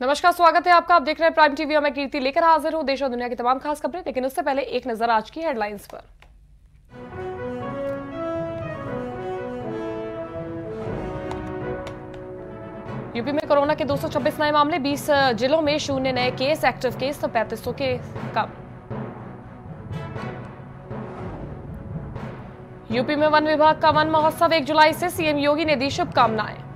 नमस्कार स्वागत है आपका आप देख रहे हैं प्राइम टीवी और मैं कीर्ति लेकर हाजिर हूं देश और दुनिया की तमाम खास खबरें लेकिन उससे पहले एक नजर आज की हेडलाइंस पर यूपी में कोरोना के 226 नए मामले 20 जिलों में शून्य नए केस एक्टिव केस तो पैंतीस के कम यूपी में वन विभाग का वन महोत्सव एक जुलाई से सीएम योगी ने दी शुभकामनाएं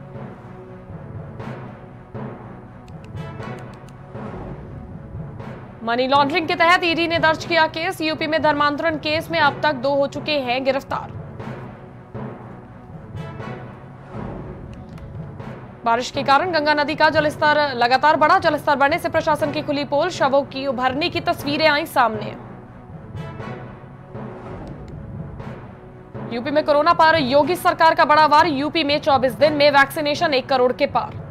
मनी लॉन्ड्रिंग के तहत ईडी ने दर्ज किया केस यूपी में धर्मांतरण केस में अब तक दो हो चुके हैं गिरफ्तार बारिश के कारण गंगा नदी का जलस्तर लगातार बढ़ा जलस्तर बढ़ने से प्रशासन की खुली पोल शवों की उभरने की तस्वीरें आई सामने यूपी में कोरोना पर योगी सरकार का बड़ा वार यूपी में 24 दिन में वैक्सीनेशन एक करोड़ के पार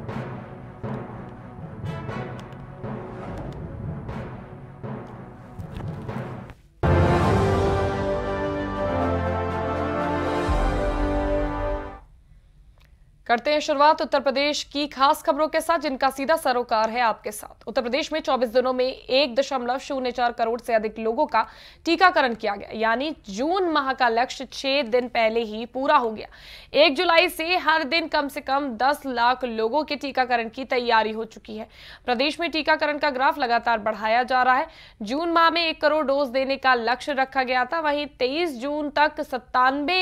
करते हैं शुरुआत उत्तर प्रदेश की खास खबरों के साथ जिनका सीधा सरोकार है आपके साथ उत्तर प्रदेश में 24 दिनों में एक दशमलव शून्य चार करोड़ से अधिक लोगों का टीकाकरण किया गया यानी जून माह का लक्ष्य छह दिन पहले ही पूरा हो गया एक जुलाई से हर दिन कम से कम दस लाख लोगों के टीकाकरण की तैयारी हो चुकी है प्रदेश में टीकाकरण का ग्राफ लगातार बढ़ाया जा रहा है जून माह में एक करोड़ डोज देने का लक्ष्य रखा गया था वही तेईस जून तक सत्तानवे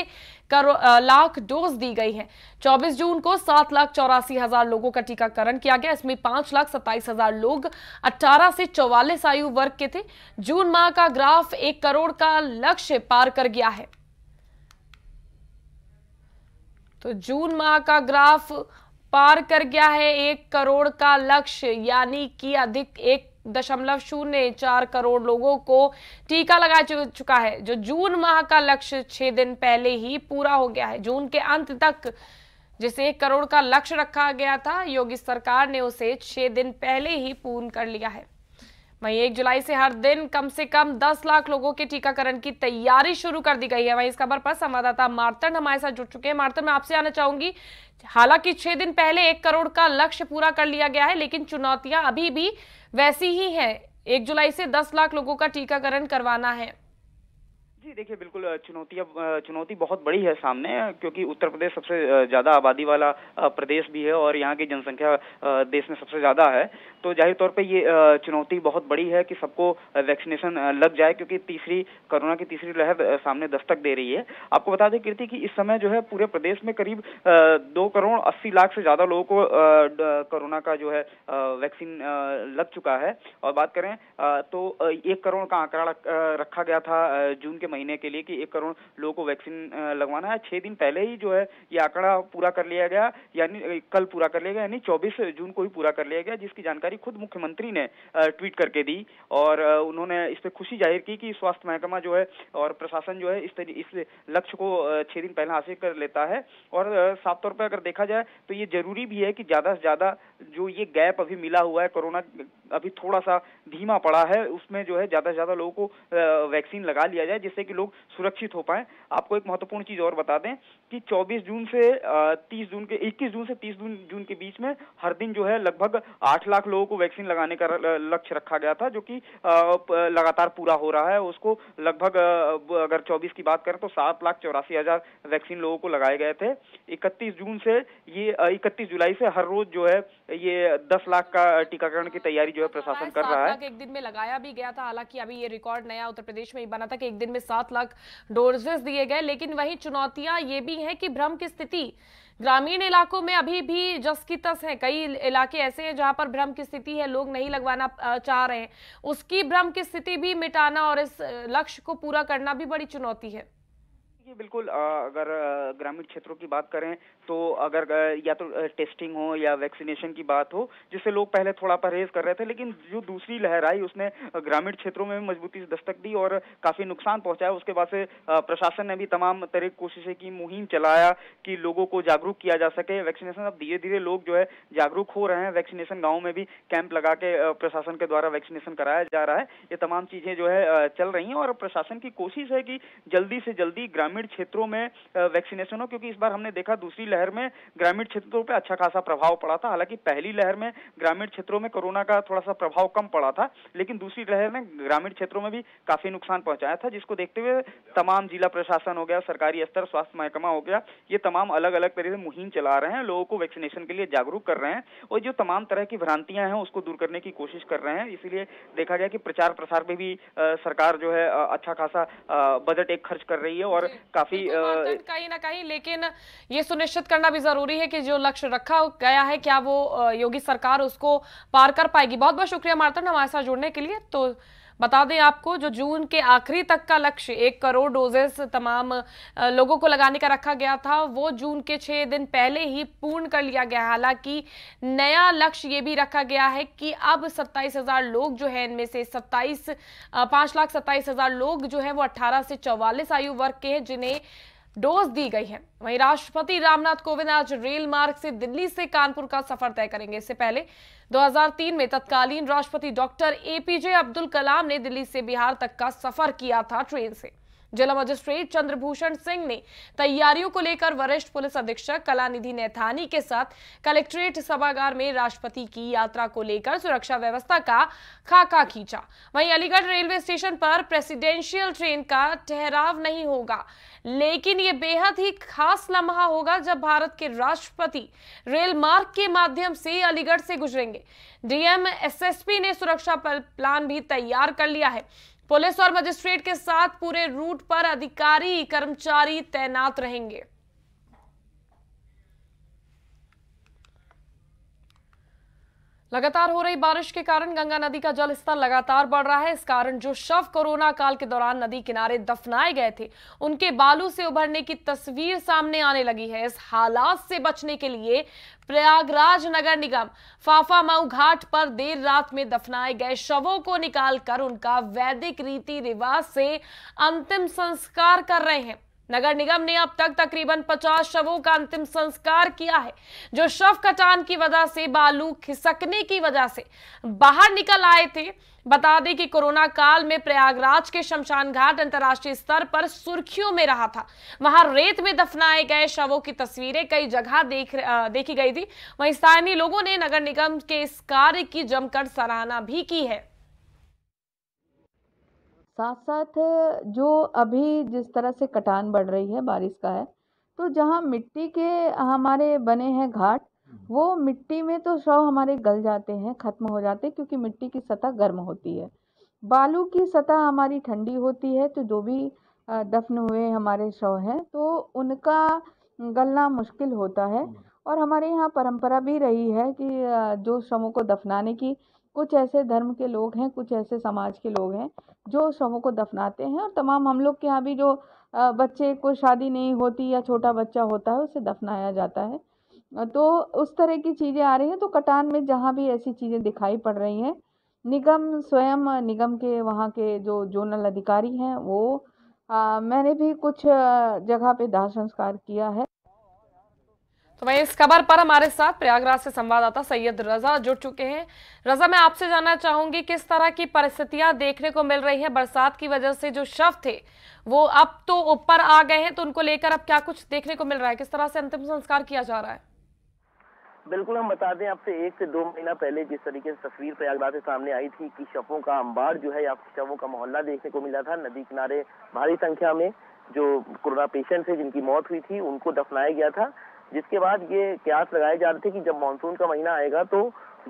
लाख डोज दी गई है 24 जून को सात लाख चौरासी हजार लोगों का टीकाकरण किया गया इसमें पांच लाख सत्ताईस हजार लोग 18 से चौवालीस आयु वर्ग के थे जून माह का ग्राफ एक करोड़ का लक्ष्य पार कर गया है तो जून माह का ग्राफ पार कर गया है एक करोड़ का लक्ष्य यानी कि अधिक एक दशमलव शून्य चार करोड़ लोगों को टीका लगा चुका है जो जून माह का लक्ष्य छह दिन पहले ही पूरा हो गया है जून के अंत तक जिसे एक करोड़ का लक्ष्य रखा गया था योगी सरकार ने उसे छह दिन पहले ही पूर्ण कर लिया है वहीं एक जुलाई से हर दिन कम से कम दस लाख लोगों के टीकाकरण की तैयारी शुरू कर दी गई है वहीं इस खबर पर संवाददाता मार्तन हमारे साथ जुड़ चुके हैं मार्तन मैं आपसे आना चाहूंगी हालांकि छह दिन पहले एक करोड़ का लक्ष्य पूरा कर लिया गया है लेकिन चुनौतियां अभी भी वैसी ही है एक जुलाई से दस लाख लोगों का टीकाकरण करवाना है जी देखिए बिल्कुल चुनौतियाँ चुनौती बहुत बड़ी है सामने क्योंकि उत्तर प्रदेश सबसे ज़्यादा आबादी वाला प्रदेश भी है और यहाँ की जनसंख्या देश में सबसे ज़्यादा है तो जाहिर तौर पे ये चुनौती बहुत बड़ी है कि सबको वैक्सीनेशन लग जाए क्योंकि तीसरी कोरोना की तीसरी लहर सामने दस्तक दे रही है आपको बता दें कीर्ति कि इस समय जो है पूरे प्रदेश में करीब दो करोड़ अस्सी लाख से ज़्यादा लोगों को कोरोना का जो है वैक्सीन लग चुका है और बात करें तो एक करोड़ का आंकड़ा रखा गया था जून के महीने के लिए कि एक करोड़ लोगों को वैक्सीन लगवाना है छह दिन पहले ही जो है ये आंकड़ा पूरा कर लिया गया यानी कल पूरा कर लिया गया यानी चौबीस जून को ही पूरा कर लिया गया जिसकी जानकारी खुद मुख्यमंत्री ने ट्वीट करके दी और उन्होंने इस पर खुशी जाहिर की कि स्वास्थ्य महकमा जो है और प्रशासन जो है इस इस लक्ष्य को छह दिन पहले हासिल कर लेता है और साफ तौर पर अगर देखा जाए तो ये जरूरी भी है कि ज्यादा से ज्यादा जो ये गैप अभी मिला हुआ है कोरोना अभी थोड़ा सा धीमा पड़ा है उसमें जो है ज्यादा से ज्यादा लोगों को वैक्सीन लगा लिया जाए जिससे जिससे कि लोग सुरक्षित हो पाए आपको एक महत्वपूर्ण चीज और बता दें कि 24 जून से 30 जून के 21 जून से 30 जून के बीच में हर दिन जो है लगभग 8 लाख लोगों को वैक्सीन लगाने का लक्ष्य रखा गया था जो कि लगातार पूरा हो रहा है उसको लगभग अगर 24 की बात करें तो सात लाख चौरासी हजार वैक्सीन लोगों को लगाए गए थे 31 जून से ये 31 जुलाई से हर रोज जो है ये 10 लाख का टीकाकरण की तैयारी जो है प्रशासन कर रहा है एक दिन में लगाया भी गया था हालांकि अभी ये रिकॉर्ड नया उत्तर प्रदेश में ही बना था कि एक दिन में सात लाख डोजेस दिए गए लेकिन वही चुनौतियां ये भी हैं कि भ्रम की स्थिति ग्रामीण इलाकों में अभी भी जस की तस है कई इलाके ऐसे हैं जहां पर भ्रम की स्थिति है लोग नहीं लगवाना चाह रहे हैं उसकी भ्रम की स्थिति भी मिटाना और इस लक्ष्य को पूरा करना भी बड़ी चुनौती है जी बिल्कुल अगर ग्रामीण क्षेत्रों की बात करें तो अगर या तो टेस्टिंग हो या वैक्सीनेशन की बात हो जिससे लोग पहले थोड़ा परहेज कर रहे थे लेकिन जो दूसरी लहर आई उसने ग्रामीण क्षेत्रों में मजबूती से दस्तक दी और काफी नुकसान पहुंचाया उसके बाद से प्रशासन ने भी तमाम तरह की कोशिशें की मुहिम चलाया कि लोगों को जागरूक किया जा सके वैक्सीनेशन अब धीरे धीरे लोग जो है जागरूक हो रहे हैं वैक्सीनेशन गाँव में भी कैंप लगा के प्रशासन के द्वारा वैक्सीनेशन कराया जा रहा है ये तमाम चीजें जो है चल रही है और प्रशासन की कोशिश है की जल्दी से जल्दी ग्रामीण ग्रामीण क्षेत्रों में वैक्सीनेशन हो क्योंकि इस बार हमने देखा दूसरी लहर में ग्रामीण क्षेत्रों पर अच्छा खासा प्रभाव पड़ा था हालांकि पहली लहर में ग्रामीण क्षेत्रों में कोरोना का थोड़ा सा प्रभाव कम पड़ा था लेकिन दूसरी लहर में ग्रामीण क्षेत्रों में भी काफी नुकसान पहुंचाया था जिसको देखते हुए तमाम जिला प्रशासन हो गया सरकारी स्तर स्वास्थ्य महकमा हो गया ये तमाम अलग अलग तरह से मुहिम चला रहे हैं लोगों को वैक्सीनेशन के लिए जागरूक कर रहे हैं और जो तमाम तरह की भ्रांतियां हैं उसको दूर करने की कोशिश कर रहे हैं इसीलिए देखा गया कि प्रचार प्रसार में भी सरकार जो है अच्छा खासा बजट एक खर्च कर रही है और काफी तो कहीं ना कहीं लेकिन ये सुनिश्चित करना भी जरूरी है कि जो लक्ष्य रखा गया है क्या वो योगी सरकार उसको पार कर पाएगी बहुत बहुत शुक्रिया मार्तन हमारे साथ जुड़ने के लिए तो बता दें आपको जो जून के आखिरी तक का लक्ष्य एक करोड़ डोजेस तमाम लोगों को लगाने का रखा गया था वो जून के छह दिन पहले ही पूर्ण कर लिया गया हालांकि नया लक्ष्य ये भी रखा गया है कि अब सत्ताईस हज़ार लोग जो है इनमें से सत्ताईस पांच लाख सत्ताईस हज़ार लोग जो है वो अट्ठारह से चौवालीस आयु वर्ग के हैं जिन्हें डोज दी गई है वहीं राष्ट्रपति रामनाथ कोविंद आज रेल मार्ग से दिल्ली से कानपुर का सफर तय करेंगे इससे पहले 2003 में तत्कालीन राष्ट्रपति डॉक्टर एपीजे अब्दुल कलाम ने दिल्ली से बिहार तक का सफर किया था ट्रेन से जिला मजिस्ट्रेट चंद्रभूषण सिंह ने तैयारियों को लेकर वरिष्ठ पुलिस अधीक्षक कलानिधि नैथानी के साथ कलेक्ट्रेट सभागार में राष्ट्रपति की यात्रा को लेकर सुरक्षा व्यवस्था का खाका खींचा वहीं अलीगढ़ रेलवे स्टेशन पर प्रेसिडेंशियल ट्रेन का ठहराव नहीं होगा लेकिन ये बेहद ही खास लम्हा होगा जब भारत के राष्ट्रपति रेल मार्ग के माध्यम से अलीगढ़ से गुजरेंगे डीएम एसएसपी ने सुरक्षा प्लान भी तैयार कर लिया है पुलिस और मजिस्ट्रेट के साथ पूरे रूट पर अधिकारी कर्मचारी तैनात रहेंगे लगातार हो रही बारिश के कारण गंगा नदी का जल स्तर लगातार बढ़ रहा है इस कारण जो शव कोरोना काल के दौरान नदी किनारे दफनाए गए थे उनके बालू से उभरने की तस्वीर सामने आने लगी है इस हालात से बचने के लिए प्रयागराज नगर निगम फाफा मऊ घाट पर देर रात में दफनाए गए शवों को निकालकर उनका वैदिक रीति रिवाज से अंतिम संस्कार कर रहे हैं नगर निगम ने अब तक तकरीबन 50 शवों का अंतिम संस्कार किया है जो शव कटान की वजह से बालू खिसकने की वजह से बाहर निकल आए थे बता दें कि कोरोना काल में प्रयागराज के शमशान घाट अंतर्राष्ट्रीय स्तर पर सुर्खियों में रहा था वहां रेत में दफनाए गए शवों की तस्वीरें कई जगह देख देखी गई थी वहीं स्थानीय लोगों ने नगर निगम के इस कार्य की जमकर सराहना भी की है साथ साथ जो अभी जिस तरह से कटान बढ़ रही है बारिश का है तो जहाँ मिट्टी के हमारे बने हैं घाट हम्म। वो मिट्टी में तो शव हमारे गल जाते हैं ख़त्म हो जाते हैं क्योंकि मिट्टी की सतह गर्म होती है बालू की सतह हमारी ठंडी होती है तो जो भी दफन हुए हमारे शव हैं तो उनका गलना मुश्किल होता है हम्म। और हमारे यहाँ परंपरा भी रही है कि जो शवों को दफनाने की कुछ ऐसे धर्म के लोग हैं कुछ ऐसे समाज के लोग हैं जो शवों को दफनाते हैं और तमाम हम लोग के यहाँ भी जो बच्चे को शादी नहीं होती या छोटा बच्चा होता है उसे दफनाया जाता है तो उस तरह की चीज़ें आ रही हैं तो कटान में जहाँ भी ऐसी चीज़ें दिखाई पड़ रही हैं निगम स्वयं निगम के वहाँ के जो जोनल अधिकारी हैं वो आ, मैंने भी कुछ जगह पे दाह संस्कार किया है तो वहीं इस खबर पर हमारे साथ प्रयागराज से संवाददाता सैयद रजा जुड़ चुके हैं रजा मैं आपसे जानना चाहूंगी किस तरह की परिस्थितियां देखने को मिल रही है बरसात की वजह से जो शव थे वो अब तो ऊपर आ गए हैं तो उनको लेकर अब क्या कुछ देखने को मिल रहा है किस तरह से अंतिम संस्कार किया जा रहा है बिल्कुल हम बता दें आपसे एक से दो महीना पहले जिस तरीके से तस्वीर प्रयागराज से सामने आई थी कि शवों का अंबार जो है या शवों का मोहल्ला देखने को मिला था नदी किनारे भारी संख्या में जो कोरोना पेशेंट थे जिनकी मौत हुई थी उनको दफनाया गया था जिसके बाद ये क्यास लगाए जा रहे थे कि जब मानसून का महीना आएगा तो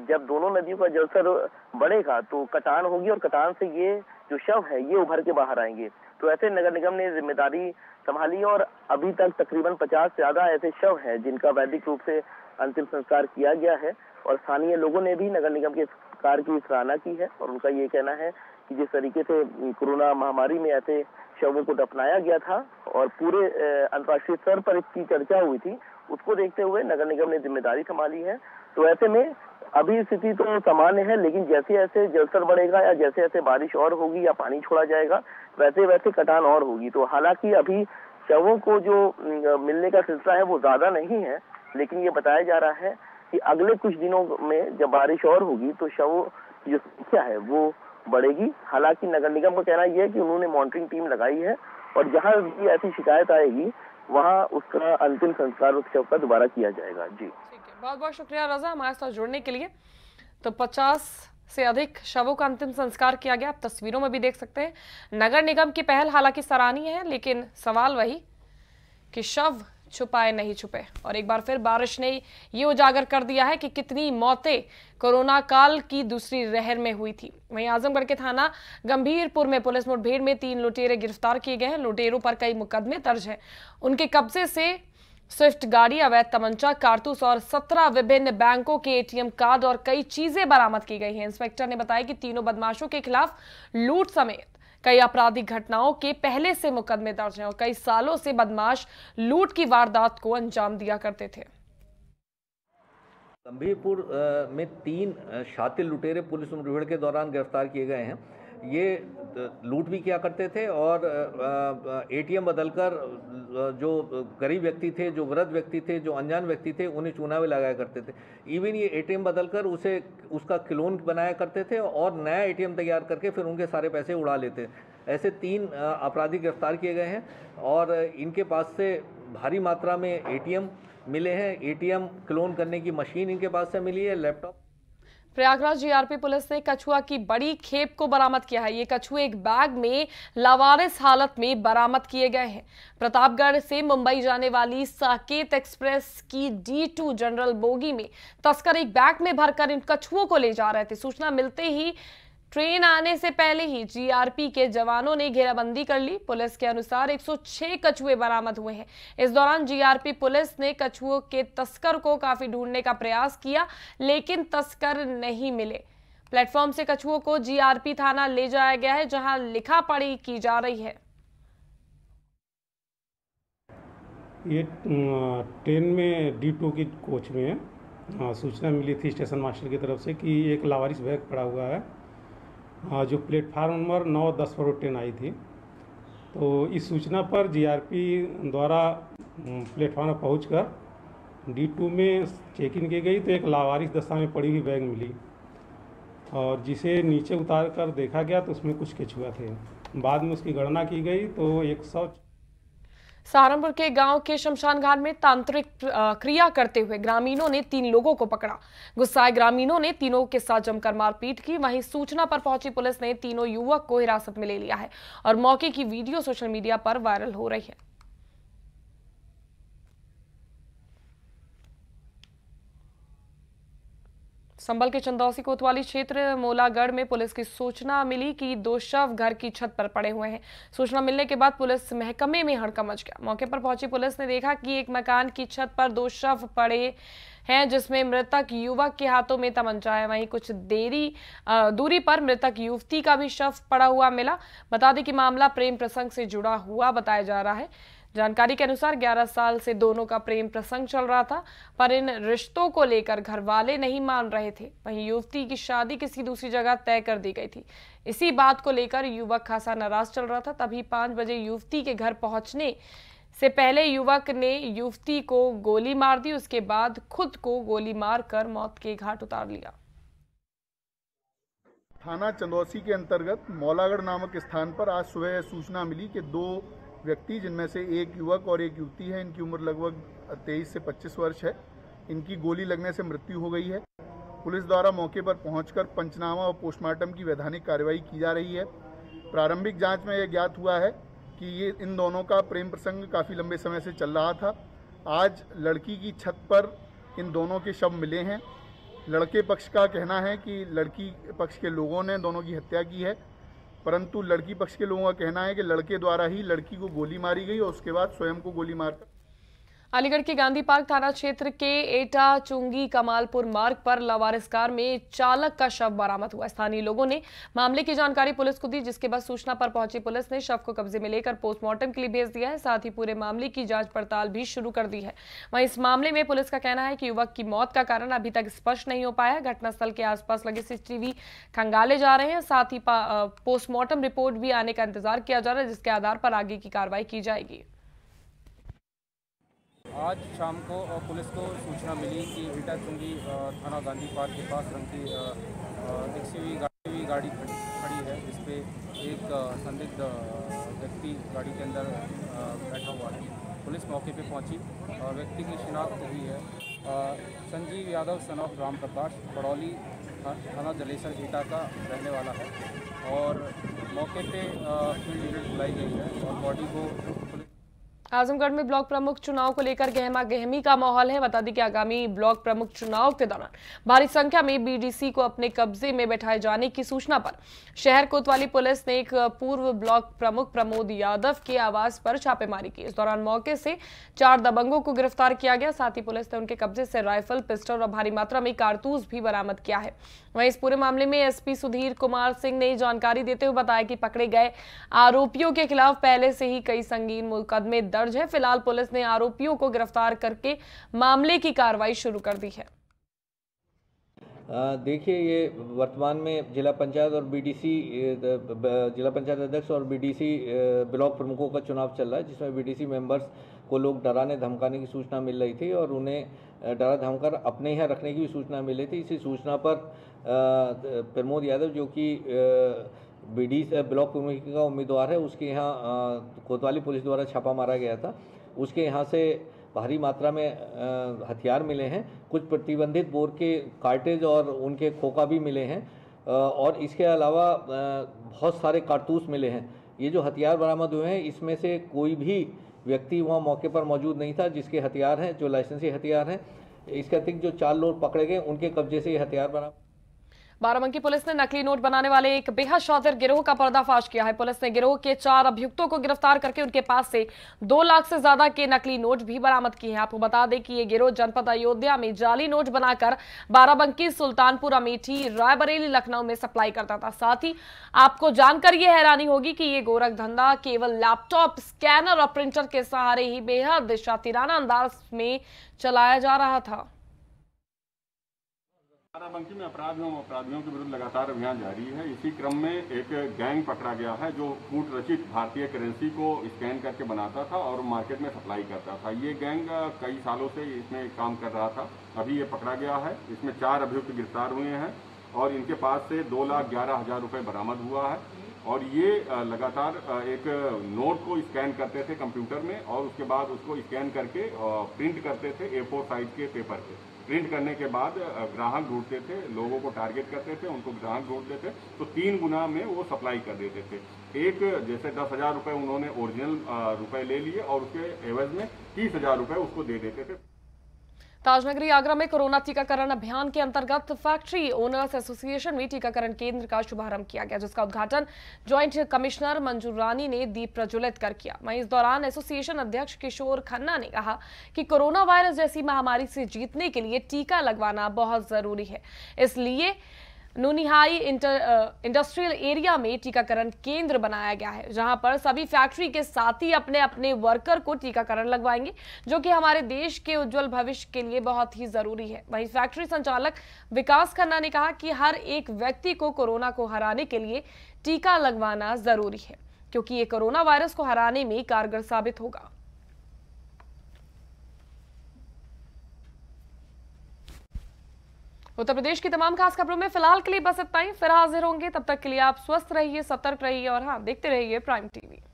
जब दोनों नदियों का जलस्तर बढ़ेगा तो कटान होगी और कटान से ये जो शव है ये उभर के बाहर आएंगे तो ऐसे नगर निगम ने जिम्मेदारी संभाली और अभी तक तकरीबन 50 से ज्यादा ऐसे शव हैं जिनका वैदिक रूप से अंतिम संस्कार किया गया है और स्थानीय लोगों ने भी नगर निगम के कार्य की सराहना की है और उनका ये कहना है कि जिस तरीके से कोरोना महामारी में ऐसे शवों को दफनाया गया था और पूरे अंतर्राष्ट्रीय स्तर पर इसकी चर्चा हुई थी उसको देखते हुए नगर निगम ने जिम्मेदारी संभाली है तो ऐसे में अभी स्थिति तो सामान्य है लेकिन जैसे जैसे जलस्तर बढ़ेगा या जैसे जैसे बारिश और होगी या पानी छोड़ा जाएगा वैसे वैसे कटान और होगी तो हालांकि अभी शवों को जो मिलने का सिलसिला है वो ज्यादा नहीं है लेकिन ये बताया जा रहा है कि अगले कुछ दिनों में जब बारिश और होगी तो शवों की जो संख्या है वो बढ़ेगी हालांकि नगर निगम का कहना यह है कि उन्होंने मॉनिटरिंग टीम लगाई है और जहां भी ऐसी शिकायत आएगी वहाँ उसका अंतिम संस्कार उसके ऊपर दोबारा किया जाएगा जी ठीक है बहुत बहुत शुक्रिया रजा हमारे साथ जुड़ने के लिए तो पचास से अधिक शवों का अंतिम संस्कार किया गया आप तस्वीरों में भी देख सकते हैं नगर निगम की पहल हालांकि सराहनीय है लेकिन सवाल वही कि शव छुपाए नहीं छुपे और एक बार फिर बारिश ने ये उजागर कर दिया है कि कितनी मौतें कोरोना काल की दूसरी लहर में हुई थी वहीं आजमगढ़ के थाना गंभीरपुर में पुलिस मुठभेड़ में तीन लुटेरे गिरफ्तार किए गए हैं लुटेरों पर कई मुकदमे दर्ज हैं उनके कब्जे से स्विफ्ट गाड़ी अवैध तमंचा कारतूस और सत्रह विभिन्न बैंकों के एटीएम कार्ड और कई चीजें बरामद की गई हैं इंस्पेक्टर ने बताया कि तीनों बदमाशों के खिलाफ लूट समेत कई आपराधिक घटनाओं के पहले से मुकदमे दर्ज हैं और कई सालों से बदमाश लूट की वारदात को अंजाम दिया करते थे गंभीरपुर में तीन शातिर लुटेरे पुलिस मुठभेड़ के दौरान गिरफ्तार किए गए हैं ये लूट भी किया करते थे और एटीएम बदलकर जो गरीब व्यक्ति थे जो वृद्ध व्यक्ति थे जो अनजान व्यक्ति थे उन्हें चूनावे लगाया करते थे इवन ये एटीएम बदलकर उसे उसका क्लोन बनाया करते थे और नया एटीएम तैयार करके फिर उनके सारे पैसे उड़ा लेते ऐसे तीन अपराधी गिरफ्तार किए गए हैं और इनके पास से भारी मात्रा में ए मिले हैं ए क्लोन करने की मशीन इनके पास से मिली है लैपटॉप प्रयागराज जीआरपी पुलिस ने कछुआ की बड़ी खेप को बरामद किया है ये कछुए एक बैग में लावारिस हालत में बरामद किए गए हैं प्रतापगढ़ से मुंबई जाने वाली साकेत एक्सप्रेस की डी टू जनरल बोगी में तस्कर एक बैग में भरकर इन कछुओं को ले जा रहे थे सूचना मिलते ही ट्रेन आने से पहले ही जीआरपी के जवानों ने घेराबंदी कर ली पुलिस के अनुसार 106 कछुए बरामद हुए हैं इस दौरान जीआरपी पुलिस ने कछुओं के तस्कर को काफी ढूंढने का प्रयास किया लेकिन तस्कर नहीं मिले प्लेटफॉर्म से कछुओं को जीआरपी थाना ले जाया गया है जहां लिखा पड़ी की जा रही है ये ट्रेन में डी टू की कोच में सूचना मिली थी स्टेशन मास्टर की तरफ से कि एक लावारिस बैग पड़ा हुआ है हाँ, जो प्लेटफार्म नंबर नौ दस पर ट्रेन आई थी तो इस सूचना पर जीआरपी द्वारा प्लेटफार्म पहुँच कर डी टू में चेकिंग की गई तो एक लावारिस दशा में पड़ी हुई बैग मिली और जिसे नीचे उतार कर देखा गया तो उसमें कुछ केचुआ थे बाद में उसकी गणना की गई तो एक सौ सहारनपुर के गांव के शमशान घाट में तांत्रिक क्रिया करते हुए ग्रामीणों ने तीन लोगों को पकड़ा गुस्साए ग्रामीणों ने तीनों के साथ जमकर मारपीट की वहीं सूचना पर पहुंची पुलिस ने तीनों युवक को हिरासत में ले लिया है और मौके की वीडियो सोशल मीडिया पर वायरल हो रही है संबल के चंदौसी कोतवाली क्षेत्र मोलागढ़ में पुलिस की सूचना मिली कि दो शव घर की छत पर पड़े हुए हैं सूचना मिलने के बाद पुलिस महकमे में हड़कम मच गया मौके पर पहुंची पुलिस ने देखा कि एक मकान की छत पर दो शव पड़े हैं जिसमें मृतक युवक के हाथों में तमंचा है वहीं कुछ देरी दूरी पर मृतक युवती का भी शव पड़ा हुआ मिला बता दें कि मामला प्रेम प्रसंग से जुड़ा हुआ बताया जा रहा है जानकारी के अनुसार 11 साल से दोनों का प्रेम प्रसंग चल रहा था पर इन रिश्तों को लेकर घर वाले नहीं मान रहे थे वहीं युवती की शादी किसी दूसरी जगह तय कर दी गई थी इसी बात को लेकर युवक खासा नाराज चल रहा था तभी पांच बजे युवती के घर पहुंचने से पहले युवक ने युवती को गोली मार दी उसके बाद खुद को गोली मार कर मौत के घाट उतार लिया थाना चंदौसी के अंतर्गत मौलागढ़ नामक स्थान पर आज सुबह सूचना मिली कि दो व्यक्ति जिनमें से एक युवक और एक युवती है इनकी उम्र लगभग तेईस से पच्चीस वर्ष है इनकी गोली लगने से मृत्यु हो गई है पुलिस द्वारा मौके पर पहुंचकर पंचनामा और पोस्टमार्टम की वैधानिक कार्रवाई की जा रही है प्रारंभिक जांच में यह ज्ञात हुआ है कि ये इन दोनों का प्रेम प्रसंग काफ़ी लंबे समय से चल रहा था आज लड़की की छत पर इन दोनों के शव मिले हैं लड़के पक्ष का कहना है कि लड़की पक्ष के लोगों ने दोनों की हत्या की है परंतु लड़की पक्ष के लोगों का कहना है कि लड़के द्वारा ही लड़की को गोली मारी गई और उसके बाद स्वयं को गोली मारकर अलीगढ़ के गांधी पार्क थाना क्षेत्र के एटा चुंगी कमालपुर मार्ग पर लवारिस कार में चालक का शव बरामद हुआ स्थानीय लोगों ने मामले की जानकारी पुलिस को दी जिसके बाद सूचना पर पहुंची पुलिस ने शव को कब्जे में लेकर पोस्टमार्टम के लिए भेज दिया है साथ ही पूरे मामले की जांच पड़ताल भी शुरू कर दी है वहीं इस मामले में पुलिस का कहना है कि युवक की मौत का कारण अभी तक स्पष्ट नहीं हो पाया घटनास्थल के आसपास लगे सीसीटीवी खंगाले जा रहे हैं साथ ही पोस्टमार्टम रिपोर्ट भी आने का इंतजार किया जा रहा है जिसके आधार पर आगे की कार्रवाई की जाएगी आज शाम को पुलिस को सूचना मिली कि ईटा चुंगी थाना गांधी पार्क के पास रंग की रिक्सी हुई गाड़ी हुई गाड़ी खड़ी है जिसपे एक संदिग्ध व्यक्ति गाड़ी के अंदर बैठा हुआ है पुलिस मौके पे पहुंची और व्यक्ति की शिनाख्त हुई है संजीव यादव सन ऑफ राम प्रकाश बड़ौली थाना जलेसर ईटा का रहने वाला है और मौके पर फील्ड यूनिट बुलाई गई है और बॉडी को आजमगढ़ में ब्लॉक प्रमुख चुनाव को लेकर गहमा गहमी का माहौल है बता दें कि आगामी ब्लॉक प्रमुख चुनाव के दौरान भारी संख्या में बीडीसी को अपने कब्जे में बैठाए जाने की सूचना पर शहर कोतवाली पुलिस ने एक पूर्व ब्लॉक प्रमुख प्रमोद यादव के आवास पर छापेमारी की इस दौरान मौके से चार दबंगों को गिरफ्तार किया गया साथ ही पुलिस ने उनके कब्जे से राइफल पिस्टल और भारी मात्रा में कारतूस भी बरामद किया है वहीं इस पूरे मामले में एसपी सुधीर कुमार सिंह ने जानकारी देते हुए बताया कि पकड़े गए आरोपियों के खिलाफ पहले से ही कई संगीन मुकदमे दर्ज दर्ज है फिलहाल पुलिस ने आरोपियों को गिरफ्तार करके मामले की कार्रवाई शुरू कर दी है देखिए ये वर्तमान में जिला पंचायत और बीडीसी जिला पंचायत अध्यक्ष और बीडीसी ब्लॉक प्रमुखों का चुनाव चल रहा है जिसमें बीडीसी मेंबर्स को लोग डराने धमकाने की सूचना मिल रही थी और उन्हें डरा धमकर अपने यहाँ रखने की भी सूचना मिली थी इसी सूचना पर प्रमोद यादव जो कि बीडी ब्लॉक प्रमुखी का उम्मीदवार है उसके यहाँ कोतवाली पुलिस द्वारा छापा मारा गया था उसके यहाँ से भारी मात्रा में हथियार मिले हैं कुछ प्रतिबंधित बोर के कार्टेज और उनके खोखा भी मिले हैं और इसके अलावा बहुत सारे कारतूस मिले हैं ये जो हथियार बरामद हुए हैं इसमें से कोई भी व्यक्ति वहाँ मौके पर मौजूद नहीं था जिसके हथियार हैं जो लाइसेंसी हथियार हैं इसके अतिरिक्त जो चार लोग पकड़े गए उनके कब्जे से ये हथियार बरामद बाराबंकी पुलिस ने नकली नोट बनाने वाले एक बेहद शातिर गिरोह का पर्दाफाश किया है पुलिस ने गिरोह के चार अभियुक्तों को गिरफ्तार करके उनके पास से दो लाख से ज्यादा के नकली नोट भी बरामद किए हैं आपको बता दें कि ये गिरोह जनपद अयोध्या में जाली नोट बनाकर बाराबंकी सुल्तानपुर अमेठी रायबरेली लखनऊ में सप्लाई करता था साथ ही आपको जानकर ये हैरानी होगी कि ये गोरख धंधा केवल लैपटॉप स्कैनर और प्रिंटर के सहारे ही बेहद शातिराना अंदाज में चलाया जा रहा था बाराबंकी में अपराध एवं अपराधियों के विरुद्ध लगातार अभियान जारी है इसी क्रम में एक गैंग पकड़ा गया है जो कूट रचित भारतीय करेंसी को स्कैन करके बनाता था और मार्केट में सप्लाई करता था ये गैंग कई सालों से इसमें काम कर रहा था अभी ये पकड़ा गया है इसमें चार अभियुक्त गिरफ्तार हुए हैं और इनके पास से दो लाख ग्यारह हजार रुपये बरामद हुआ है और ये लगातार एक नोट को स्कैन करते थे कंप्यूटर में और उसके बाद उसको स्कैन करके प्रिंट करते थे ए फोर साइज के पेपर पे प्रिंट करने के बाद ग्राहक ढूंढते थे लोगों को टारगेट करते थे उनको ग्राहक ढूंढते थे तो तीन गुना में वो सप्लाई कर देते थे एक जैसे दस हजार रुपये उन्होंने ओरिजिनल रुपए ले लिए और उसके एवज में तीस हजार रुपये उसको दे देते थे ताजनगरी आगरा में कोरोना टीकाकरण अभियान के अंतर्गत फैक्ट्री ओनर्स एसोसिएशन में टीकाकरण केंद्र का शुभारंभ किया गया जिसका उद्घाटन ज्वाइंट कमिश्नर मंजू रानी ने दीप प्रज्वलित कर किया वहीं इस दौरान एसोसिएशन अध्यक्ष किशोर खन्ना ने कहा कि कोरोना वायरस जैसी महामारी से जीतने के लिए टीका लगवाना बहुत जरूरी है इसलिए नूनिहाई इंटर इंडस्ट्रियल एरिया में टीकाकरण केंद्र बनाया गया है जहां पर सभी फैक्ट्री के साथ ही अपने अपने वर्कर को टीकाकरण लगवाएंगे जो कि हमारे देश के उज्जवल भविष्य के लिए बहुत ही जरूरी है वहीं फैक्ट्री संचालक विकास खन्ना ने कहा कि हर एक व्यक्ति को कोरोना को हराने के लिए टीका लगवाना जरूरी है क्योंकि ये कोरोना वायरस को हराने में कारगर साबित होगा उत्तर प्रदेश की तमाम खास खबरों में फिलहाल के लिए बस इतना ही फिर हाजिर होंगे तब तक के लिए आप स्वस्थ रहिए सतर्क रहिए और हाँ देखते रहिए प्राइम टीवी